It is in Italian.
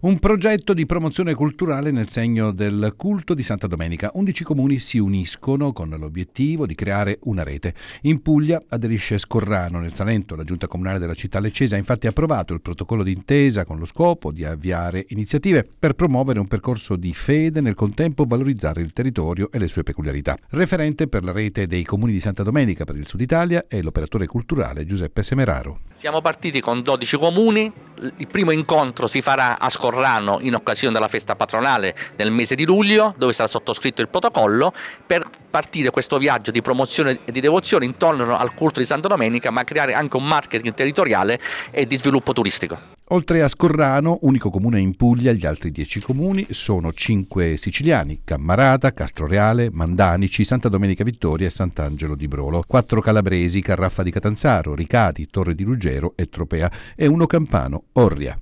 Un progetto di promozione culturale nel segno del culto di Santa Domenica. Undici comuni si uniscono con l'obiettivo di creare una rete. In Puglia aderisce Scorrano, nel Salento la giunta comunale della città leccese ha infatti approvato il protocollo d'intesa con lo scopo di avviare iniziative per promuovere un percorso di fede e nel contempo valorizzare il territorio e le sue peculiarità. Referente per la rete dei comuni di Santa Domenica per il Sud Italia è l'operatore culturale Giuseppe Semeraro. Siamo partiti con 12 comuni il primo incontro si farà a Scorrano in occasione della festa patronale nel mese di luglio, dove sarà sottoscritto il protocollo per partire questo viaggio di promozione e di devozione intorno al culto di Santa Domenica, ma creare anche un marketing territoriale e di sviluppo turistico. Oltre a Scorrano, unico comune in Puglia, gli altri dieci comuni sono cinque siciliani, Cammarata, Castroreale, Mandanici, Santa Domenica Vittoria e Sant'Angelo di Brolo, quattro calabresi, Carraffa di Catanzaro, Ricati, Torre di Ruggero e Tropea e uno campano, Orria.